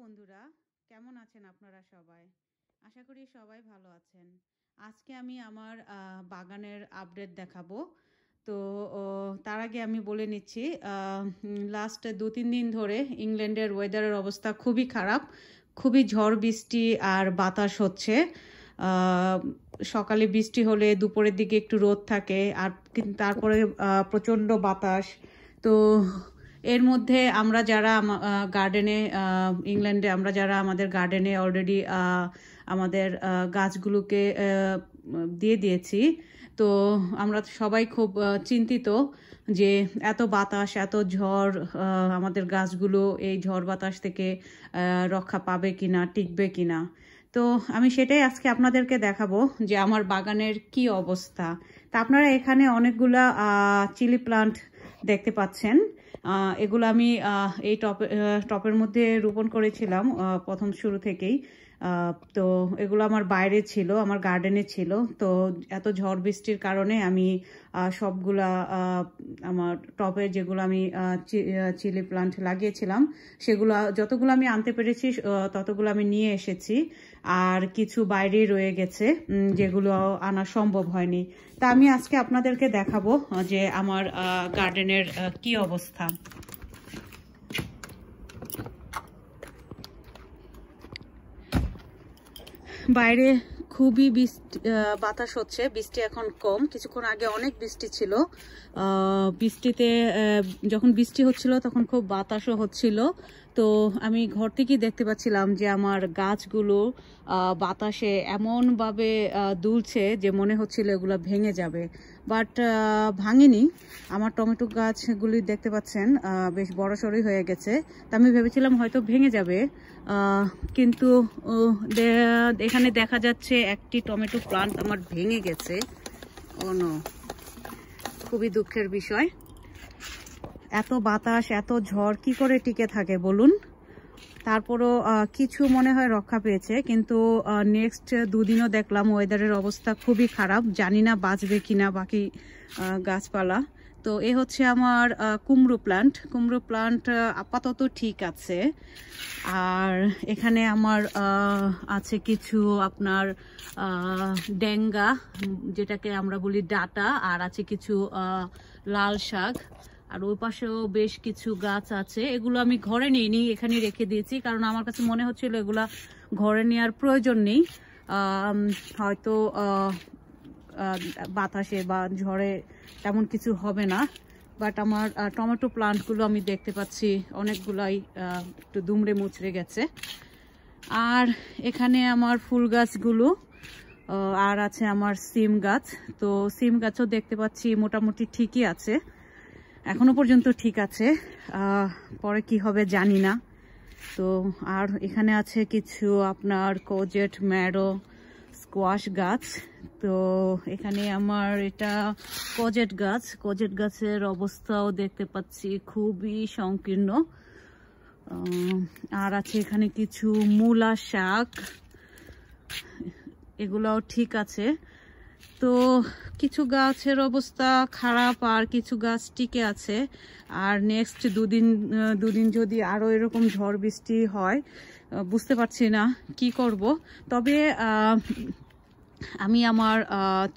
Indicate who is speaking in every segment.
Speaker 1: বন্ধুরা কেমন আছেন আপনারা সবাই আশা করি সবাই ভালো আছেন আজকে আমি আমার বাগানের আপডেট দেখাবো তো তার আগে আমি বলে নিচ্ছি লাস্ট দু তিন দিন ধরে ইংল্যান্ডের ওয়েদারের অবস্থা খুবই খারাপ খুবই ঝড় বৃষ্টি আর বাতাস হচ্ছে সকালে বৃষ্টি হলে দুপুরের দিকে একটু রোদ থাকে আর তারপরে প্রচণ্ড বাতাস তো এর মধ্যে আমরা যারা গার্ডেনে ইংল্যান্ডে আমরা যারা আমাদের গার্ডেনে অলরেডি আমাদের গাছগুলোকে দিয়ে দিয়েছি তো আমরা সবাই খুব চিন্তিত যে এত বাতাস এত ঝড় আমাদের গাছগুলো এই ঝড় বাতাস থেকে রক্ষা পাবে কিনা টিকবে কিনা তো আমি সেটাই আজকে আপনাদেরকে দেখাবো যে আমার বাগানের কি অবস্থা তা আপনারা এখানে অনেকগুলা চিলি প্লান্ট দেখতে পাচ্ছেন এগুলো আমি এই টপ টপের মধ্যে রোপণ করেছিলাম প্রথম শুরু থেকেই তো এগুলো আমার বাইরে ছিল আমার গার্ডেনে ছিল তো এত ঝড় বৃষ্টির কারণে আমি সবগুলা আমার টপের যেগুলো আমি চিলি প্লান্ট লাগিয়েছিলাম সেগুলো যতগুলো আমি আনতে পেরেছি ততগুলো আমি নিয়ে এসেছি আর কিছু বাইরে রয়ে গেছে যেগুলো আনা সম্ভব হয়নি তা আমি আজকে আপনাদেরকে দেখাবো যে আমার গার্ডেনের কি অবস্থা বাইরে খুবই বৃষ্টি বাতাস হচ্ছে বৃষ্টি এখন কম কিছুক্ষণ আগে অনেক বৃষ্টি ছিল বৃষ্টিতে যখন বৃষ্টি হচ্ছিল তখন খুব বাতাসও হচ্ছিল তো আমি ঘর থেকেই দেখতে পাচ্ছিলাম যে আমার গাছগুলো বাতাসে এমনভাবে দুলছে যে মনে হচ্ছিল এগুলো ভেঙে যাবে বাট ভাঙেনি আমার টমেটো গাছগুলি দেখতে পাচ্ছেন বেশ বড় সড়ই হয়ে গেছে তা আমি ভেবেছিলাম হয়তো ভেঙে যাবে কিন্তু এখানে দেখা যাচ্ছে একটি টমেটো প্লান্ট আমার ভেঙে গেছে অন্য খুবই দুঃখের বিষয় এত বাতাস এত ঝড় কি করে টিকে থাকে বলুন তারপরও কিছু মনে হয় রক্ষা পেয়েছে কিন্তু নেক্সট দুদিনও দেখলাম ওয়েদারের অবস্থা খুবই খারাপ জানি না বাঁচবে কিনা বাকি গাছপালা তো এ হচ্ছে আমার কুমড়ো প্লান্ট কুমড়ো প্লান্ট আপাতত ঠিক আছে আর এখানে আমার আছে কিছু আপনার ডেঙ্গা যেটাকে আমরা বলি ডাটা আর আছে কিছু লাল শাক আর ওই পাশেও বেশ কিছু গাছ আছে এগুলো আমি ঘরে নিইনি এখানে রেখে দিয়েছি কারণ আমার কাছে মনে হচ্ছিল এগুলা ঘরে নেওয়ার প্রয়োজন নেই হয়তো বাতাসে বা ঝড়ে তেমন কিছু হবে না বাট আমার টমেটো প্লান্টগুলো আমি দেখতে পাচ্ছি অনেকগুলাই একটু দুমড়ে মুচড়ে গেছে আর এখানে আমার ফুল গাছগুলো আর আছে আমার সিম গাছ তো সিম গাছও দেখতে পাচ্ছি মোটামুটি ঠিকই আছে এখনও পর্যন্ত ঠিক আছে পরে কি হবে জানি না তো আর এখানে আছে কিছু আপনার কোজেট ম্যারো স্কোয়াশ গাছ তো এখানে আমার এটা কোজেট গাছ কোজেট গাছের অবস্থাও দেখতে পাচ্ছি খুবই সংকীর্ণ আর আছে এখানে কিছু মূলা শাক এগুলাও ঠিক আছে তো কিছু গাছের অবস্থা খারাপ আর কিছু গাছ টিকে আছে আর নেক্সট দুদিন দুদিন যদি আরও এরকম ঝড় বৃষ্টি হয় বুঝতে পারছি না কি করব তবে আমি আমার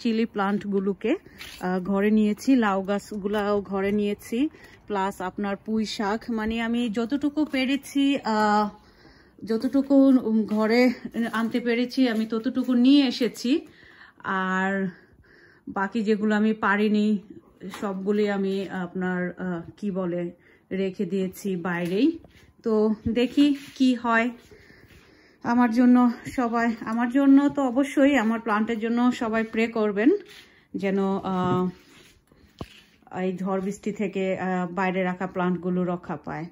Speaker 1: চিলি প্লান্টগুলোকে ঘরে নিয়েছি লাউ গাছগুলাও ঘরে নিয়েছি প্লাস আপনার পুঁই শাক মানে আমি যতটুকু পেরেছি যতটুকু ঘরে আনতে পেরেছি আমি ততটুকু নিয়ে এসেছি আর বাকি যেগুলো আমি পারিনি সবগুলি আমি আপনার কি বলে রেখে দিয়েছি বাইরেই তো দেখি কি হয় আমার জন্য সবাই আমার জন্য তো অবশ্যই আমার প্লান্টের জন্য সবাই প্রে করবেন যেন এই ঝড় বৃষ্টি থেকে বাইরে রাখা প্লান্টগুলো রক্ষা পায়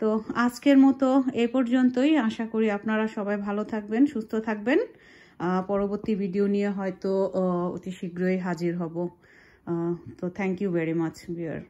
Speaker 1: তো আজকের মতো এ পর্যন্তই আশা করি আপনারা সবাই ভালো থাকবেন সুস্থ থাকবেন পরবর্তী ভিডিও নিয়ে হয়তো অতি শীঘ্রই হাজির হব তো thank you very much beer